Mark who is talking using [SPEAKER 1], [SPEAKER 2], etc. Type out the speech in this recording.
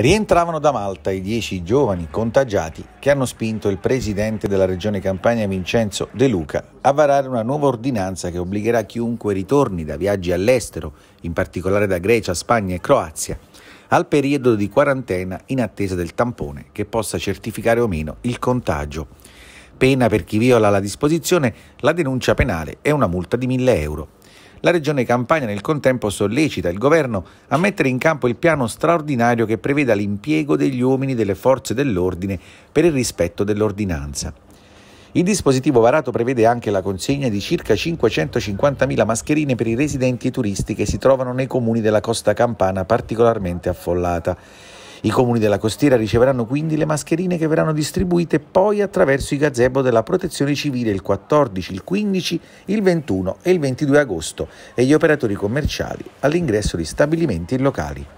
[SPEAKER 1] Rientravano da Malta i dieci giovani contagiati che hanno spinto il presidente della regione Campania Vincenzo De Luca a varare una nuova ordinanza che obbligherà chiunque ritorni da viaggi all'estero, in particolare da Grecia, Spagna e Croazia, al periodo di quarantena in attesa del tampone che possa certificare o meno il contagio. Pena per chi viola la disposizione, la denuncia penale è una multa di 1000 euro. La Regione Campania nel contempo sollecita il Governo a mettere in campo il piano straordinario che preveda l'impiego degli uomini delle forze dell'ordine per il rispetto dell'ordinanza. Il dispositivo varato prevede anche la consegna di circa 550.000 mascherine per i residenti e turisti che si trovano nei comuni della costa campana particolarmente affollata. I comuni della costiera riceveranno quindi le mascherine che verranno distribuite poi attraverso i gazebo della protezione civile il 14, il 15, il 21 e il 22 agosto e gli operatori commerciali all'ingresso di stabilimenti locali.